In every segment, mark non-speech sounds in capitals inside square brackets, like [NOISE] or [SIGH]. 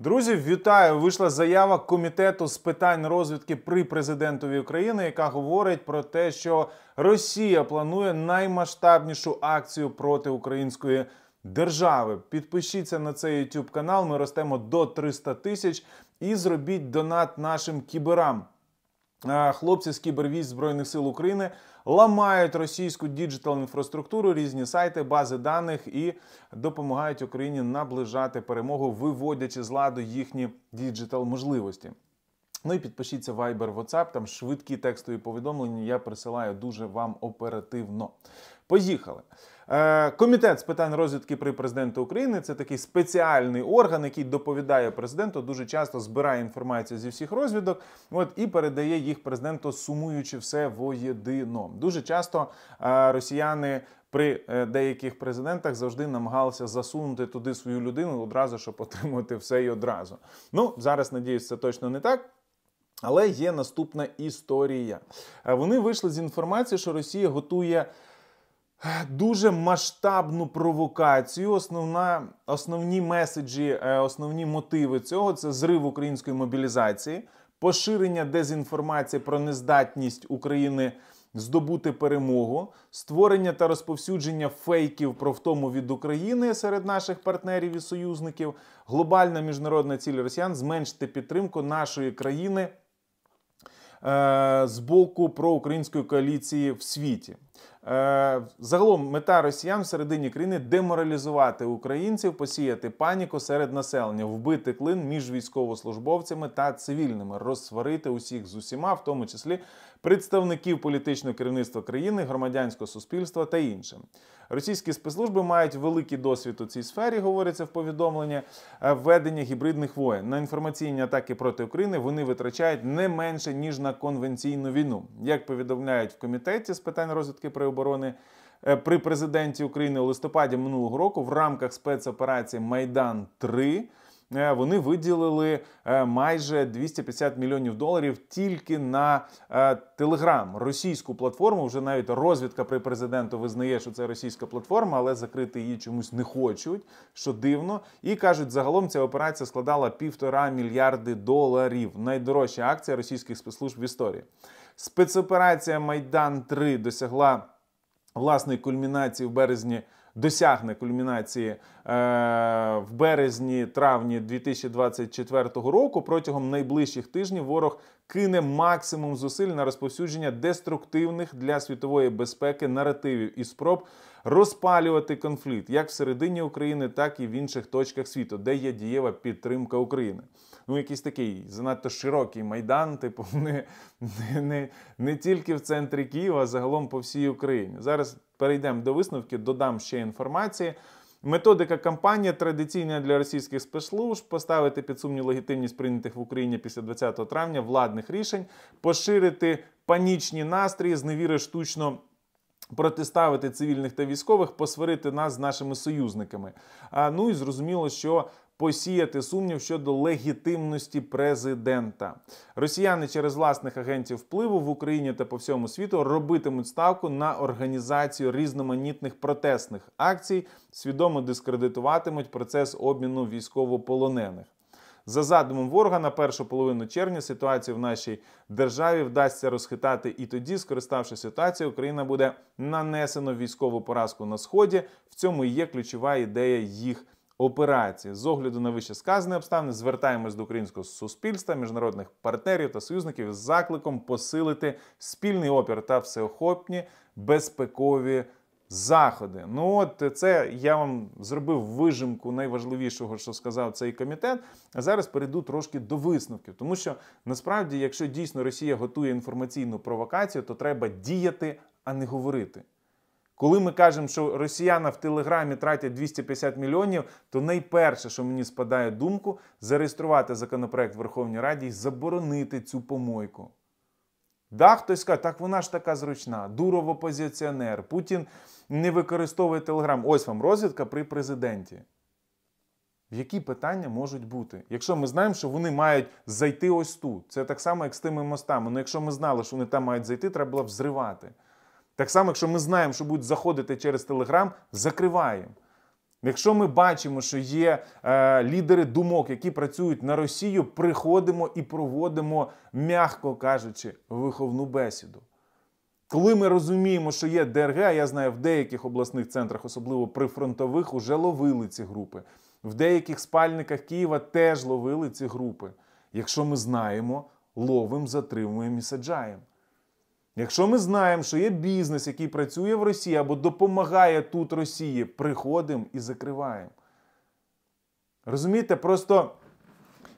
Друзі, вітаю! Вийшла заява комітету з питань розвідки при президентові України, яка говорить про те, що Росія планує наймасштабнішу акцію проти української держави. Підпишіться на цей YouTube канал. Ми ростемо до 300 тисяч і зробіть донат нашим кіберам. Хлопці з кібервійськ збройних сил України ламають російську діджитал інфраструктуру, різні сайти, бази даних і допомагають Україні наближати перемогу, виводячи з ладу їхні діджитал можливості. Ну і підпишіться Viber, WhatsApp, там швидкі текстові повідомлення. Я присилаю дуже вам оперативно. Поїхали. Е, Комітет з питань розвідки при президенту України це такий спеціальний орган, який доповідає президенту, дуже часто збирає інформацію зі всіх розвідок, от і передає їх президенту, сумуючи все воєдино. Дуже часто е, росіяни. При е, деяких президентах завжди намагалися засунути туди свою людину одразу, щоб отримати все і одразу. Ну зараз надіюсь, це точно не так. Але є наступна історія. Вони вийшли з інформації, що Росія готує дуже масштабну провокацію. Основна, Основні меседжі, е, основні мотиви цього це зрив української мобілізації, поширення дезінформації про нездатність України. Здобути перемогу, створення та розповсюдження фейків про втому від України серед наших партнерів і союзників, глобальна міжнародна ціль росіян зменшити підтримку нашої країни е з боку проукраїнської коаліції в світі. Е, загалом мета росіян всередині країни деморалізувати українців, посіяти паніку серед населення, вбити клин між військовослужбовцями та цивільними, розсварити усіх з усіма, в тому числі представників політичного керівництва країни, громадянського суспільства та іншим. Російські спецслужби мають великий досвід у цій сфері, говориться в повідомленні е, введення гібридних воєн. На інформаційні атаки проти України вони витрачають не менше ніж на конвенційну війну. Як повідомляють в комітеті з питань розвідки політики при оборони е, при президенті України у листопаді минулого року в рамках спецоперації Майдан 3 е, вони виділили е, майже 250 мільйонів доларів тільки на Телеграм, російську платформу. Вже навіть розвідка при президенту визнає, що це російська платформа, але закрити її чомусь не хочуть, що дивно. І кажуть, загалом ця операція складала півтора мільярди доларів. Найдорожча акція російських спецслужб в історії. Спецоперація Майдан 3 досягла власної кульмінації в березні. Досягне кульмінації е, в березні-травні 2024 року. Протягом найближчих тижнів ворог кине максимум зусиль на розповсюдження деструктивних для світової безпеки наративів і спроб розпалювати конфлікт як всередині України, так і в інших точках світу, де є дієва підтримка України ну якийсь такий занадто широкий майдан, типу [LAUGHS] не, не, не, не тільки в центрі Києва, а загалом по всій Україні. Зараз перейдемо до висновки, додам ще інформації. Методика кампанії традиційна для російських спецслужб поставити під сумнів легітимність прийнятих в Україні після 20 травня владних рішень, поширити панічні настрої, зневіри штучно. Протиставити цивільних та військових, посварити нас з нашими союзниками. А ну і зрозуміло, що посіяти сумнів щодо легітимності президента. Росіяни через власних агентів впливу в Україні та по всьому світу робитимуть ставку на організацію різноманітних протестних акцій, свідомо дискредитуватимуть процес обміну військовополонених. За задумом ворога на першу половину червня ситуація в нашій державі вдасться розхитати, і тоді, скориставши ситуацію, Україна буде нанесено військову поразку на сході. В цьому є ключова ідея їх операції. З огляду на вище сказані обставини звертаємось до українського суспільства, міжнародних партнерів та союзників з закликом посилити спільний опір та всеохопні безпекові. Заходи, ну от це я вам зробив вижимку найважливішого, що сказав цей комітет. А зараз перейду трошки до висновків, тому що насправді, якщо дійсно Росія готує інформаційну провокацію, то треба діяти, а не говорити. Коли ми кажемо, що росіяни в Телеграмі тратять 250 мільйонів, то найперше, що мені спадає думку, зареєструвати законопроект в Верховній Раді і заборонити цю помойку. Да, хтось каже, так вона ж така зручна, Дуров опозиціонер, Путін не використовує Телеграм. Ось вам розвідка при президенті. В Які питання можуть бути? Якщо ми знаємо, що вони мають зайти ось тут. Це так само, як з тими мостами. Ну якщо ми знали, що вони там мають зайти, треба було взривати. Так само, якщо ми знаємо, що будуть заходити через Телеграм, закриваємо. Якщо ми бачимо, що є е, лідери думок, які працюють на Росію, приходимо і проводимо, м'яко кажучи, виховну бесіду. Коли ми розуміємо, що є ДРГ, а я знаю, в деяких обласних центрах, особливо прифронтових, уже ловили ці групи. В деяких спальниках Києва теж ловили ці групи. Якщо ми знаємо, ловимо, затримуємо і саджаємо. Якщо ми знаємо, що є бізнес, який працює в Росії або допомагає тут Росії, приходимо і закриваємо. Розумієте, просто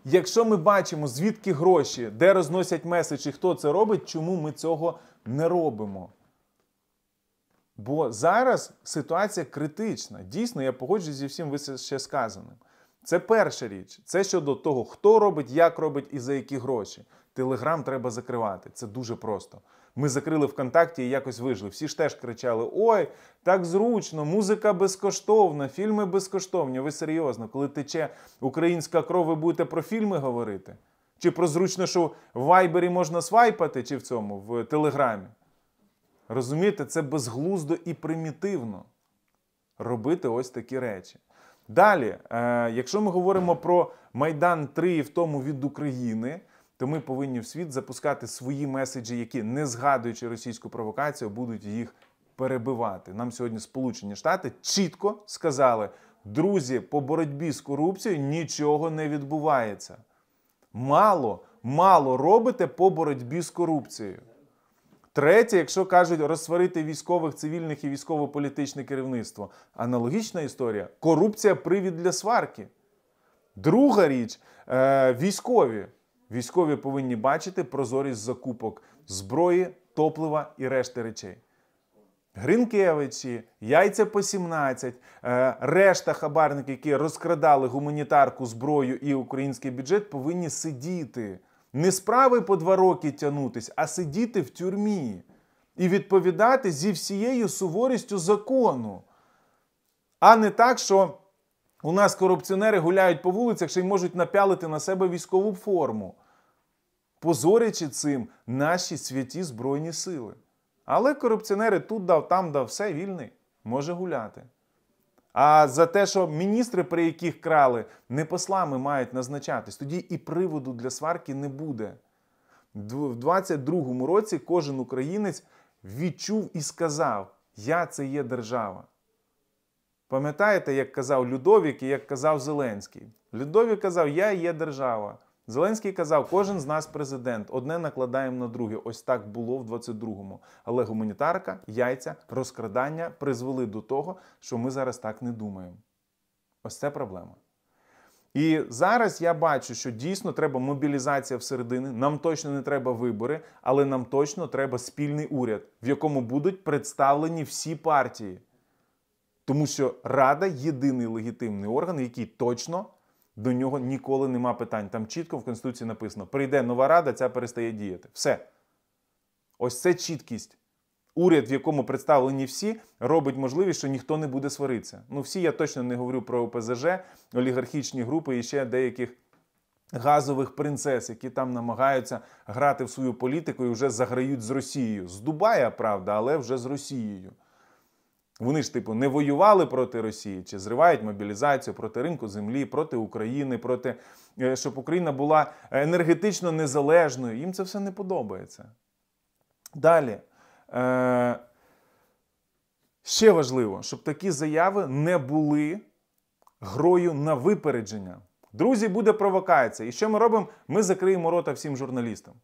якщо ми бачимо, звідки гроші, де розносять меседжі, хто це робить, чому ми цього не робимо? Бо зараз ситуація критична. Дійсно, я погоджуюсь зі всім ще сказаним. Це перша річ. Це щодо того, хто робить, як робить і за які гроші. Телеграм треба закривати. Це дуже просто ми закрили ВКонтакті і якось вижили. Всі ж теж кричали: Ой, так зручно, музика безкоштовна, фільми безкоштовні. Ви серйозно, коли тече українська кров, ви будете про фільми говорити? Чи про зручно, що в вайбері можна свайпати, чи в цьому, в Телеграмі? Розумієте, це безглуздо і примітивно робити ось такі речі. Далі, е, якщо ми говоримо про Майдан 3 і в тому від України, то ми повинні в світ запускати свої меседжі, які, не згадуючи російську провокацію, будуть їх перебивати. Нам сьогодні Сполучені Штати чітко сказали: друзі, по боротьбі з корупцією нічого не відбувається. Мало, мало робите по боротьбі з корупцією. Третє, якщо кажуть розсварити військових, цивільних і військово-політичне керівництво, аналогічна історія корупція привід для сварки. Друга річ е, військові. Військові повинні бачити прозорість закупок зброї, топлива і решти речей. Гринкевичі, яйця по 17, е, решта хабарників, які розкрадали гуманітарку, зброю і український бюджет, повинні сидіти. Не справи по два роки тянутись, а сидіти в тюрмі і відповідати зі всією суворістю закону. А не так, що у нас корупціонери гуляють по вулицях ще й можуть напялити на себе військову форму позорячи цим наші святі Збройні сили. Але корупціонери тут дав, там дав, все вільний, може гуляти. А за те, що міністри, при яких крали, не послами мають назначатись, тоді і приводу для сварки не буде. В 22-му році кожен українець відчув і сказав: Я це є держава. Пам'ятаєте, як казав Людовік і як казав Зеленський? Людові казав, Я є держава. Зеленський казав, кожен з нас президент, одне накладаємо на друге. Ось так було в 22-му. Але гуманітарка, яйця, розкрадання призвели до того, що ми зараз так не думаємо. Ось це проблема. І зараз я бачу, що дійсно треба мобілізація всередини. Нам точно не треба вибори, але нам точно треба спільний уряд, в якому будуть представлені всі партії. Тому що Рада єдиний легітимний орган, який точно до нього ніколи нема питань. Там чітко в Конституції написано: прийде нова рада, ця перестає діяти. Все. Ось це чіткість. Уряд, в якому представлені всі, робить можливість, що ніхто не буде сваритися. Ну, всі я точно не говорю про ОПЗЖ, олігархічні групи і ще деяких газових принцес, які там намагаються грати в свою політику і вже заграють з Росією. З Дубая, правда, але вже з Росією. Вони ж, типу, не воювали проти Росії чи зривають мобілізацію проти ринку землі, проти України, проти е, щоб Україна була енергетично незалежною. Їм це все не подобається. Далі. Е, Ще важливо, щоб такі заяви не були грою на випередження. Друзі, буде провокація. І що ми робимо? Ми закриємо рота всім журналістам.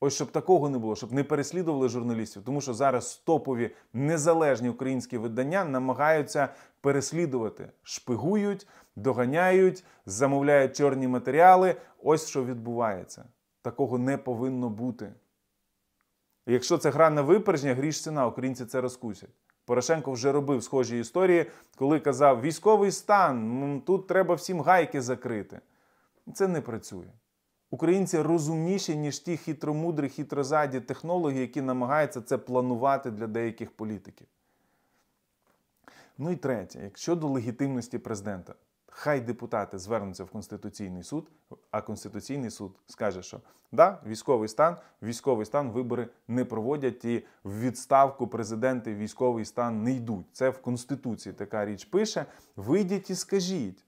Ось щоб такого не було, щоб не переслідували журналістів, тому що зараз топові незалежні українські видання намагаються переслідувати, шпигують, доганяють, замовляють чорні матеріали. Ось що відбувається. Такого не повинно бути. Якщо це гра на випереження, гріш ціна, українці це розкусять. Порошенко вже робив схожі історії, коли казав: військовий стан, тут треба всім гайки закрити. Це не працює. Українці розумніші, ніж ті хитромудрі, хитрозаді технології, які намагаються це планувати для деяких політиків. Ну і третє, якщо до легітимності президента, хай депутати звернуться в Конституційний суд, а Конституційний суд скаже, що да, військовий стан, військовий стан вибори не проводять і в відставку президенти військовий стан не йдуть. Це в Конституції така річ пише. Вийдіть і скажіть.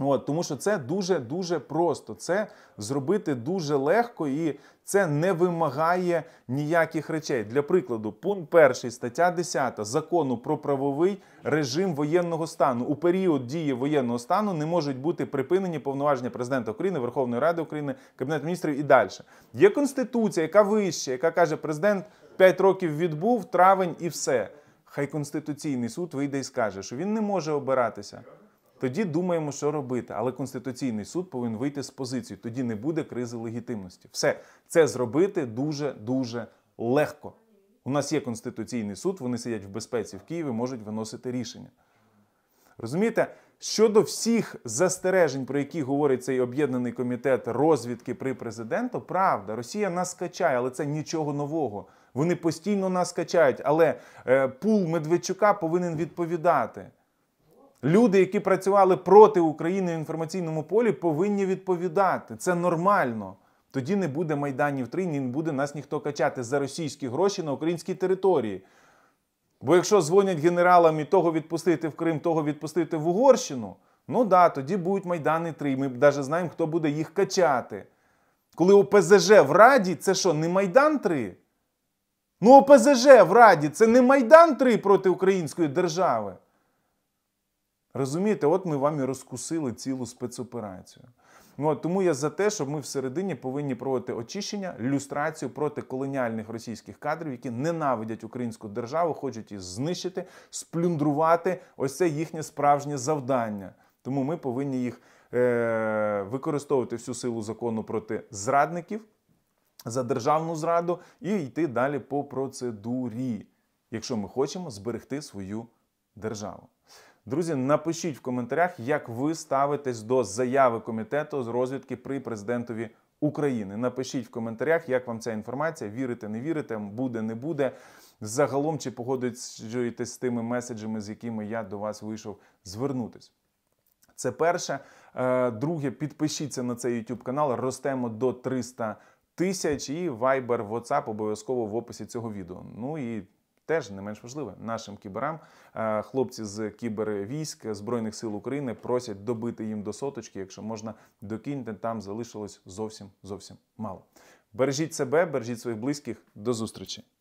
От, Тому що це дуже-дуже просто. Це зробити дуже легко і це не вимагає ніяких речей. Для прикладу, пункт 1 стаття 10 закону про правовий режим воєнного стану у період дії воєнного стану не можуть бути припинені повноваження президента України, Верховної Ради України, Кабінет міністрів і далі. Є конституція, яка вища, яка каже, президент 5 років відбув травень і все. Хай Конституційний суд вийде і скаже, що він не може обиратися. Тоді думаємо, що робити, але Конституційний суд повинен вийти з позиції. Тоді не буде кризи легітимності. Все це зробити дуже дуже легко. У нас є Конституційний суд, вони сидять в безпеці в Києві, можуть виносити рішення. Розумієте, щодо всіх застережень, про які говорить цей об'єднаний комітет розвідки при президенту, правда, Росія нас качає, але це нічого нового. Вони постійно нас качають, але е, пул Медведчука повинен відповідати. Люди, які працювали проти України в інформаційному полі, повинні відповідати. Це нормально. Тоді не буде майданів 3, не буде нас ніхто качати за російські гроші на українській території. Бо якщо дзвонять генералам і того відпустити в Крим, того відпустити в Угорщину, ну да, тоді будуть майдани три. Ми навіть знаємо, хто буде їх качати. Коли ОПЗЖ в Раді, це що, не Майдан 3? Ну, ОПЗЖ в Раді це не Майдан 3 проти української держави. Розумієте, от ми вам і розкусили цілу спецоперацію. Ну от тому я за те, що ми всередині повинні проводити очищення, люстрацію проти колоніальних російських кадрів, які ненавидять українську державу, хочуть її знищити, сплюндрувати. Ось це їхнє справжнє завдання. Тому ми повинні їх е- використовувати всю силу закону проти зрадників за державну зраду і йти далі по процедурі, якщо ми хочемо зберегти свою державу. Друзі, напишіть в коментарях, як ви ставитесь до заяви комітету з розвідки при президентові України. Напишіть в коментарях, як вам ця інформація. Вірите, не вірите, буде, не буде. Загалом чи погоджуєтесь з тими меседжами, з якими я до вас вийшов звернутись. Це перше. Е, друге, підпишіться на цей YouTube канал. Ростемо до 300 тисяч і Viber, WhatsApp обов'язково в описі цього відео. Ну і Теж не менш важливе нашим кіберам. Е, хлопці з кібервійськ збройних сил України просять добити їм до соточки, якщо можна докиньте. Там залишилось зовсім зовсім мало. Бережіть себе, бережіть своїх близьких. До зустрічі.